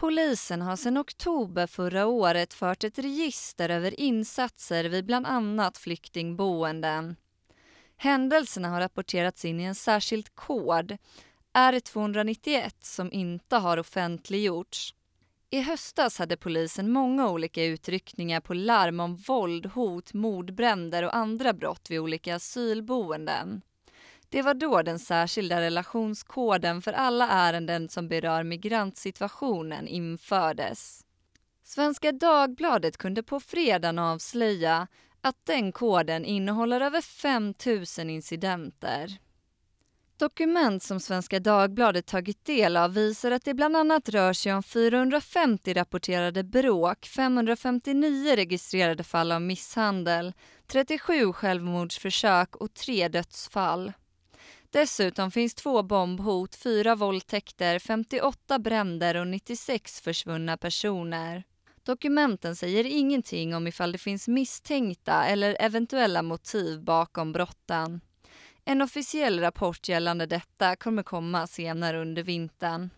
Polisen har sedan oktober förra året fört ett register över insatser vid bland annat flyktingboenden. Händelserna har rapporterats in i en särskild kod, R291, som inte har offentliggjorts. I höstas hade polisen många olika utryckningar på larm om våld, hot, mordbränder och andra brott vid olika asylboenden. Det var då den särskilda relationskoden för alla ärenden som berör migrantsituationen infördes. Svenska Dagbladet kunde på fredagen avslöja att den koden innehåller över 5 000 incidenter. Dokument som Svenska Dagbladet tagit del av visar att det bland annat rör sig om 450 rapporterade bråk, 559 registrerade fall av misshandel, 37 självmordsförsök och 3 dödsfall. Dessutom finns två bombhot, fyra våldtäkter, 58 bränder och 96 försvunna personer. Dokumenten säger ingenting om ifall det finns misstänkta eller eventuella motiv bakom brotten. En officiell rapport gällande detta kommer komma senare under vintern.